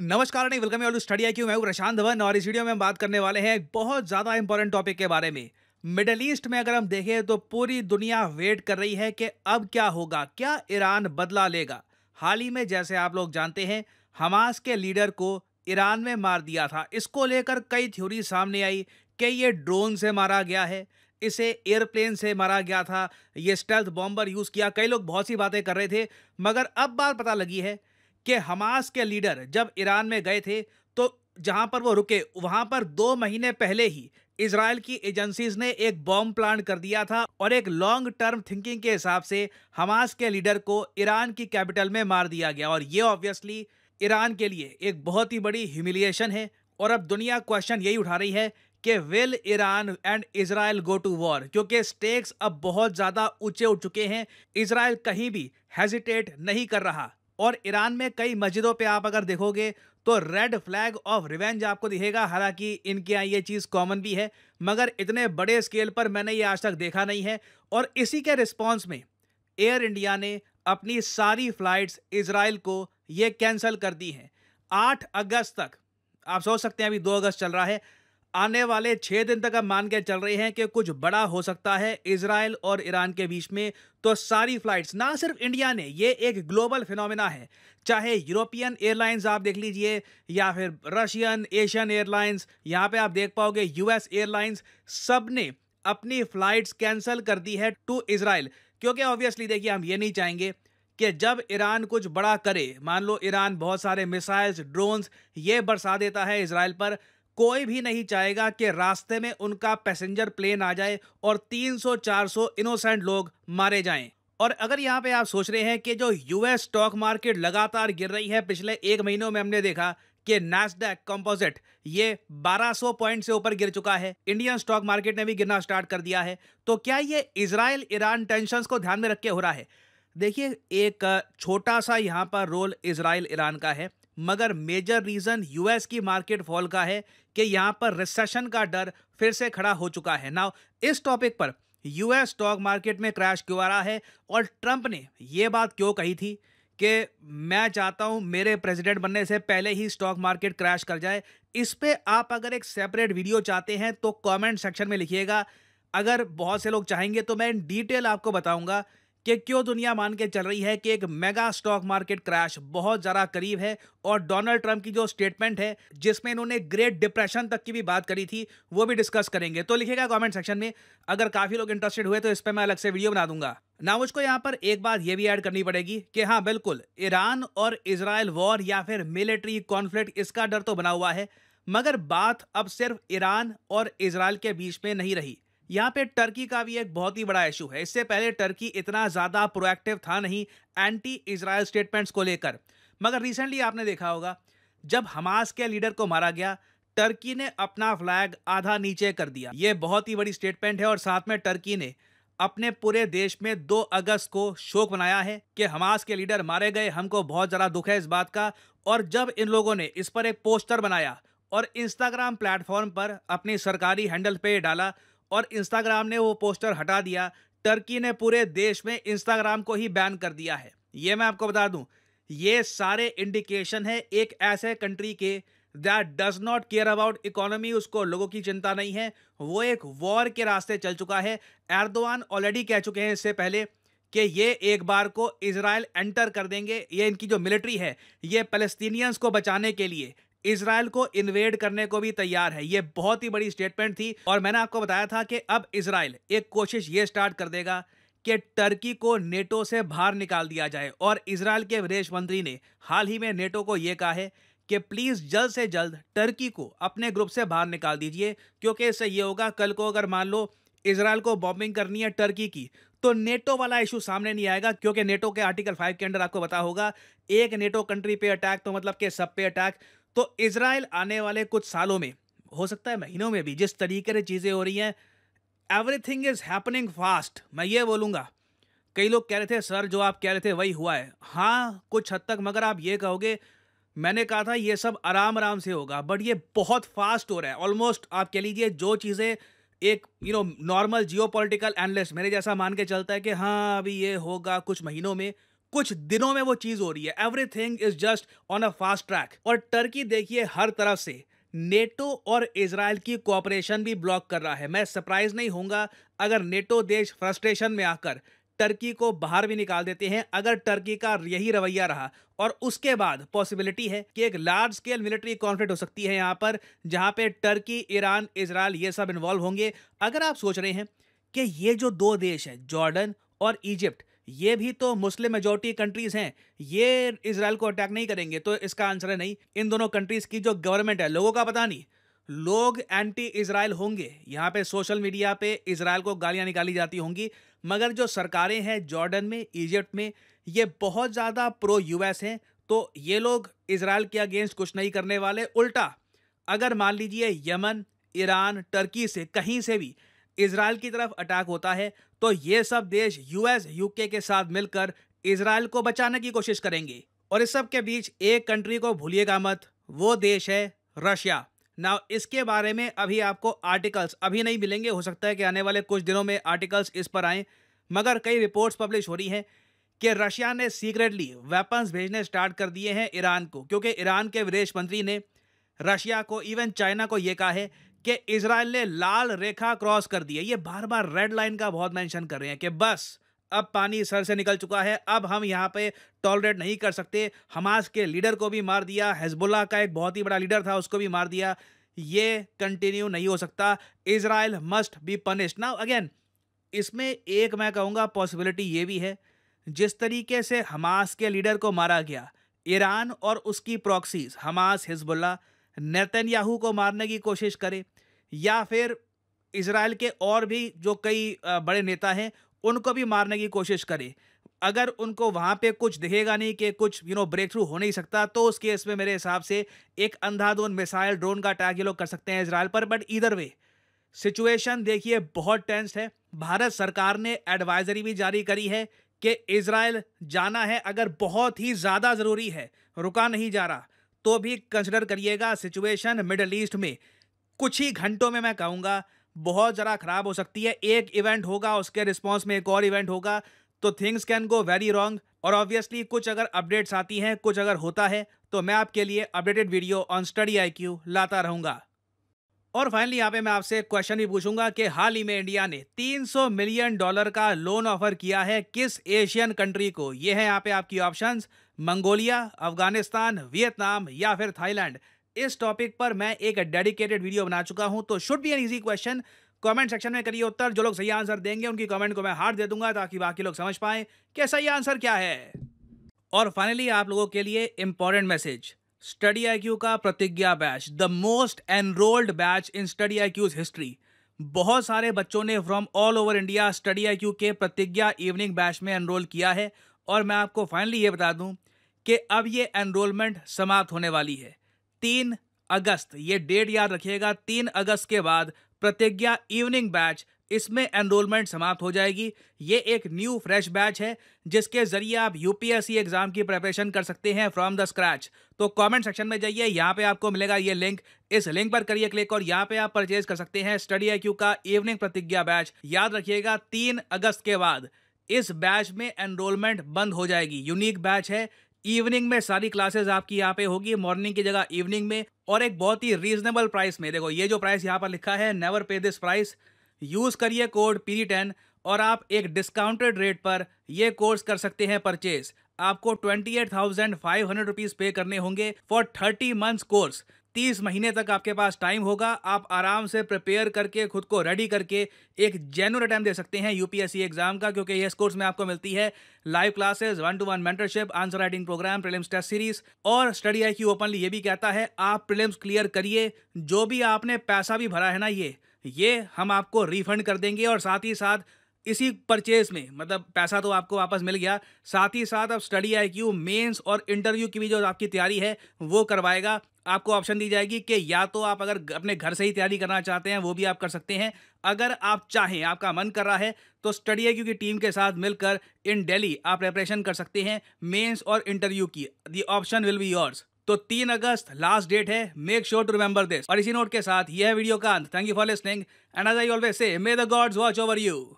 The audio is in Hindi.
नमस्कार welcome all to Study I Q मैं प्रशांत धवन और इस वीडियो में हम बात करने वाले हैं एक बहुत ज़्यादा इंपॉर्टेंट टॉपिक के बारे में मिडल ईस्ट में अगर हम देखें तो पूरी दुनिया वेट कर रही है कि अब क्या होगा क्या ईरान बदला लेगा हाल ही में जैसे आप लोग जानते हैं हमास के लीडर को ईरान में मार दिया था इसको लेकर कई थ्योरी सामने आई कि ये ड्रोन से मारा गया है इसे एयरप्लेन से मारा गया था ये स्टेल्थ बॉम्बर यूज़ किया कई लोग बहुत सी बातें कर रहे थे मगर अब बात पता लगी है कि हमास के लीडर जब ईरान में गए थे तो जहां पर वो रुके वहां पर दो महीने पहले ही इसराइल की एजेंसीज ने एक बॉम्ब प्लान कर दिया था और एक लॉन्ग टर्म थिंकिंग के हिसाब से हमास के लीडर को ईरान की कैपिटल में मार दिया गया और ये ऑब्वियसली ईरान के लिए एक बहुत ही बड़ी ह्यूमिलिएशन है और अब दुनिया क्वेश्चन यही उठा रही है कि will Iran and Israel go to war क्योंकि स्टेक्स अब बहुत ज़्यादा ऊंचे उठ चुके हैं इसराइल कहीं भी हेजिटेट नहीं कर रहा और ईरान में कई मस्जिदों पे आप अगर देखोगे तो रेड फ्लैग ऑफ रिवेंज आपको दिखेगा हालांकि इनके यहाँ ये चीज़ कॉमन भी है मगर इतने बड़े स्केल पर मैंने ये आज तक देखा नहीं है और इसी के रिस्पॉन्स में एयर इंडिया ने अपनी सारी फ्लाइट्स इसराइल को ये कैंसिल कर दी हैं आठ अगस्त तक आप सोच सकते हैं अभी दो अगस्त चल रहा है आने वाले छह दिन तक मान के चल रहे हैं कि कुछ बड़ा हो सकता है इसराइल और ईरान के बीच में तो सारी फ्लाइट्स ना सिर्फ इंडिया ने ये एक ग्लोबल फिनोमेना है चाहे यूरोपियन एयरलाइंस आप देख लीजिए या फिर रशियन एशियन एयरलाइंस यहाँ पे आप देख पाओगे यूएस एयरलाइंस सब ने अपनी फ्लाइट्स कैंसिल कर दी है टू इसराइल क्योंकि ऑब्वियसली देखिए हम ये नहीं चाहेंगे कि जब ईरान कुछ बड़ा करे मान लो ईरान बहुत सारे मिसाइल्स ड्रोन्स ये बरसा देता है इसराइल पर कोई भी नहीं चाहेगा कि रास्ते में उनका पैसेंजर प्लेन आ जाए और 300-400 इनोसेंट लोग मारे जाएं और अगर यहाँ पे आप सोच रहे हैं कि जो यूएस स्टॉक मार्केट लगातार गिर रही है पिछले एक महीनों में हमने देखा कि नैसडेक कंपोजिट ये 1200 पॉइंट से ऊपर गिर चुका है इंडियन स्टॉक मार्केट ने भी गिरना स्टार्ट कर दिया है तो क्या ये इसराइल ईरान टेंशन को ध्यान में रख के हो रहा है देखिए एक छोटा सा यहाँ पर रोल इसराइल ईरान का है मगर मेजर रीज़न यूएस की मार्केट फॉल का है कि यहाँ पर रिसेशन का डर फिर से खड़ा हो चुका है नाउ इस टॉपिक पर यूएस स्टॉक मार्केट में क्रैश क्यों आ रहा है और ट्रंप ने यह बात क्यों कही थी कि मैं चाहता हूँ मेरे प्रेसिडेंट बनने से पहले ही स्टॉक मार्केट क्रैश कर जाए इस पर आप अगर एक सेपरेट वीडियो चाहते हैं तो कमेंट सेक्शन में लिखिएगा अगर बहुत से लोग चाहेंगे तो मैं इन डिटेल आपको बताऊंगा कि क्यों दुनिया मान के चल रही है कि एक मेगा स्टॉक मार्केट क्रैश बहुत ज़्यादा करीब है और डोनाल्ड ट्रंप की जो स्टेटमेंट है जिसमें इन्होंने ग्रेट डिप्रेशन तक की भी बात करी थी वो भी डिस्कस करेंगे तो लिखेगा कमेंट सेक्शन में अगर काफ़ी लोग इंटरेस्टेड हुए तो इस पर मैं अलग से वीडियो बना दूंगा ना मुझको यहाँ पर एक बात यह भी ऐड करनी पड़ेगी कि हाँ बिल्कुल ईरान और इसराइल वॉर या फिर मिलिट्री कॉन्फ्लिक्ट इसका डर तो बना हुआ है मगर बात अब सिर्फ ईरान और इसराइल के बीच में नहीं रही यहाँ पे टर्की का भी एक बहुत ही बड़ा इशू है इससे पहले टर्की इतना ज़्यादा प्रोएक्टिव था नहीं एंटी इसराइल स्टेटमेंट्स को लेकर मगर रिसेंटली आपने देखा होगा जब हमास के लीडर को मारा गया टर्की ने अपना फ्लैग आधा नीचे कर दिया ये बहुत ही बड़ी स्टेटमेंट है और साथ में टर्की ने अपने पूरे देश में 2 अगस्त को शोक मनाया है कि हमास के लीडर मारे गए हमको बहुत ज़्यादा दुख है इस बात का और जब इन लोगों ने इस पर एक पोस्टर बनाया और इंस्टाग्राम प्लेटफॉर्म पर अपनी सरकारी हैंडल पे डाला और इंस्टाग्राम ने वो पोस्टर हटा दिया टर्की ने पूरे देश में इंस्टाग्राम को ही बैन कर दिया है ये मैं आपको बता दूं ये सारे इंडिकेशन है एक ऐसे कंट्री के that does not care about economy उसको लोगों की चिंता नहीं है वो एक वॉर के रास्ते चल चुका है एरदवान ऑलरेडी कह चुके हैं इससे पहले कि ये एक बार को इसराइल एंटर कर देंगे ये इनकी जो मिलिट्री है ये फलस्तीनियंस को बचाने के लिए इसराइल को इन्वेड करने को भी तैयार है ये बहुत ही बड़ी स्टेटमेंट थी और मैंने आपको बताया था कि अब इसराइल एक कोशिश ये स्टार्ट कर देगा कि टर्की को नेटो से बाहर निकाल दिया जाए और इसराइल के विदेश मंत्री ने हाल ही में नेटो को यह कहा है कि प्लीज़ जल्द से जल्द टर्की को अपने ग्रुप से बाहर निकाल दीजिए क्योंकि इससे ये होगा कल को अगर मान लो इसराइल को बॉम्बिंग करनी है टर्की की तो नेटो वाला इशू सामने नहीं आएगा क्योंकि नेटो के आर्टिकल फाइव के अंडर आपको पता होगा एक नेटो कंट्री पे अटैक तो मतलब के सब पे अटैक तो इसराइल आने वाले कुछ सालों में हो सकता है महीनों में भी जिस तरीके से चीज़ें हो रही हैं everything is happening fast मैं ये बोलूँगा कई लोग कह रहे थे सर जो आप कह रहे थे वही हुआ है हाँ कुछ हद तक मगर आप ये कहोगे मैंने कहा था ये सब आराम आराम से होगा बट ये बहुत फास्ट हो रहा है ऑलमोस्ट आप कह लीजिए जो चीज़ें एक you know normal geopolitical analyst मेरे जैसा मान के चलता है कि हाँ अभी ये होगा कुछ महीनों में कुछ दिनों में वो चीज हो रही है everything is just on a fast track और टर्की देखिए हर तरफ से नेटो और इसराइल की कोऑपरेशन भी ब्लॉक कर रहा है मैं सरप्राइज नहीं होऊंगा अगर नेटो देश फ्रस्ट्रेशन में आकर टर्की को बाहर भी निकाल देते हैं अगर टर्की का यही रवैया रहा और उसके बाद पॉसिबिलिटी है कि एक लार्ज स्केल मिलिट्री कॉन्फ्लिक्ट हो सकती है यहाँ पर जहाँ पे टर्की ईरान इसराइल ये सब इन्वॉल्व होंगे अगर आप सोच रहे हैं कि ये जो दो देश हैं जॉर्डन और इजिप्ट ये भी तो मुस्लिम मेजोरिटी कंट्रीज हैं ये इसराइल को अटैक नहीं करेंगे तो इसका आंसर है नहीं इन दोनों कंट्रीज की जो गवर्नमेंट है लोगों का पता नहीं लोग एंटी इसराइल होंगे यहाँ पे सोशल मीडिया पे इसराइल को गालियाँ निकाली जाती होंगी मगर जो सरकारें हैं जॉर्डन में इजिप्ट में ये बहुत ज़्यादा प्रो यूएस हैं तो ये लोग इसराइल के अगेंस्ट कुछ नहीं करने वाले उल्टा अगर मान लीजिए यमन ईरान टर्की से कहीं से भी इसराइल की तरफ अटैक होता है तो ये सब देश यूएस यूके के साथ मिलकर इसराइल को बचाने की कोशिश करेंगे और इस सब के बीच एक कंट्री को भूलिएगा मत वो देश है रशिया ना इसके बारे में अभी आपको आर्टिकल्स अभी नहीं मिलेंगे हो सकता है कि आने वाले कुछ दिनों में आर्टिकल्स इस पर आएँ मगर कई रिपोर्ट्स पब्लिश हो रही हैं कि रशिया ने सीक्रेटली वेपन्स भेजने स्टार्ट कर दिए हैं ईरान को क्योंकि ईरान के विदेश मंत्री ने रशिया को इवन चाइना को ये कहा है कि इसराइल ने लाल रेखा क्रॉस कर दी है ये बार बार रेड लाइन का बहुत मेंशन कर रहे हैं कि बस अब पानी सर से निकल चुका है अब हम यहाँ पे टॉलरेट नहीं कर सकते हमास के लीडर को भी मार दिया हेजबुल्ला का एक बहुत ही बड़ा लीडर था उसको भी मार दिया ये कंटिन्यू नहीं हो सकता इसराइल मस्ट बी पनिश्ड ना अगेन इसमें एक मैं कहूँगा पॉसिबिलिटी ये भी है जिस तरीके से हमास के लीडर को मारा गया ईरान और उसकी प्रॉक्सीज हमास हिजबुल्ला नेतन्याहू को मारने की कोशिश करे या फिर इसराइल के और भी जो कई बड़े नेता हैं उनको भी मारने की कोशिश करे अगर उनको वहाँ पे कुछ दिखेगा नहीं कि कुछ यू नो ब्रेक थ्रू हो नहीं सकता तो उस केस में मेरे हिसाब से एक अंधाधुन मिसाइल ड्रोन का अटैक ये लोग कर सकते हैं इसराइल पर बट इधर वे सिचुएशन देखिए बहुत टेंस है भारत सरकार ने एडवाइजरी भी जारी करी है कि इसराइल जाना है अगर बहुत ही ज़्यादा ज़रूरी है रुका नहीं जा रहा तो भी कंसिडर करिएगा सिचुएशन मिडल ईस्ट में कुछ ही घंटों में मैं कहूँगा बहुत ज़रा ख़राब हो सकती है एक इवेंट होगा उसके रिस्पॉन्स में एक और इवेंट होगा तो things can go very wrong और ऑब्वियसली कुछ अगर अपडेट्स आती हैं कुछ अगर होता है तो मैं आपके लिए updated video on Study I लाता रहूँगा और फाइनली यहाँ पे मैं आपसे क्वेश्चन भी पूछूंगा कि हाल ही में इंडिया ने 300 मिलियन डॉलर का लोन ऑफर किया है किस एशियन कंट्री को ये है यहाँ पे आपकी ऑप्शंस मंगोलिया अफगानिस्तान वियतनाम या फिर थाईलैंड इस टॉपिक पर मैं एक डेडिकेटेड वीडियो बना चुका हूं तो should be an easy question comment section में करिए उत्तर जो लोग सही आंसर देंगे उनकी कमेंट को मैं हार्ड दे दूंगा ताकि बाकी लोग समझ पाए कि सही आंसर क्या है और फाइनली आप लोगों के लिए important message Study I Q का Pratigya batch the most enrolled batch in Study I Q's history बहुत सारे बच्चों ने from all over India Study I Q के प्रतिज्ञा इवनिंग बैच में एनरोल किया है और मैं आपको फाइनली ये बता दूं कि अब ये एनरोलमेंट समाप्त होने वाली है तीन अगस्त ये डेट याद रखिएगा तीन अगस्त के बाद प्रतिज्ञा इवनिंग बैच इसमें एनरोलमेंट समाप्त हो जाएगी ये एक न्यू फ्रेश बैच है जिसके जरिए आप यूपीएससी एग्ज़ाम की प्रिपरेशन कर सकते हैं फ्रॉम द स्क्रैच तो कमेंट सेक्शन में जाइए यहाँ पे आपको मिलेगा ये लिंक इस लिंक पर करिए क्लिक और यहाँ पे आप परचेज कर सकते हैं स्टडी आई का इवनिंग प्रतिज्ञा बैच याद रखिएगा तीन अगस्त के बाद इस बैच में एनरोलमेंट बंद हो जाएगी यूनिक बैच है इवनिंग में सारी क्लासेस आपकी यहाँ पे होगी मॉर्निंग की जगह इवनिंग में और एक बहुत ही रीजनेबल प्राइस में देखो ये जो प्राइस यहाँ पर लिखा है never pay this price use करिए कोड पीरी टेन और आप एक डिस्काउंटेड रेट पर यह कोर्स कर सकते हैं परचेज आपको twenty eight thousand five hundred rupees pay करने होंगे फॉर थर्टी मंथ्स कोर्स तीस महीने तक आपके पास टाइम होगा आप आराम से प्रिपेयर करके खुद को रेडी करके एक जेनुअन अटैम्प दे सकते हैं यूपीएससी एग्जाम का क्योंकि यह कोर्स में आपको मिलती है live classes one to one mentorship answer writing program prelims test series और स्टडी आई क्यू ओपनली ये भी कहता है आप प्रिलिम्स क्लियर करिए जो भी आपने पैसा भी भरा है ना ये ये हम आपको रिफंड कर देंगे और साथ ही साथ इसी परचेज में मतलब पैसा तो आपको वापस मिल गया साथ ही साथ अब स्टडी आई क्यू मेन्स और इंटरव्यू की भी जो आपकी तैयारी है वो करवाएगा आपको ऑप्शन दी जाएगी कि या तो आप अगर अपने घर से ही तैयारी करना चाहते हैं वो भी आप कर सकते हैं अगर आप चाहें आपका मन कर रहा है तो स्टडी है क्योंकि टीम के साथ मिलकर इन डेली आप प्रेपरेशन कर सकते हैं मेंस और इंटरव्यू की the option will be yours तो तीन अगस्त लास्ट डेट है make sure to remember this और इसी नोट के साथ यह वीडियो का अंत thank you for listening and as I always say may the gods watch over you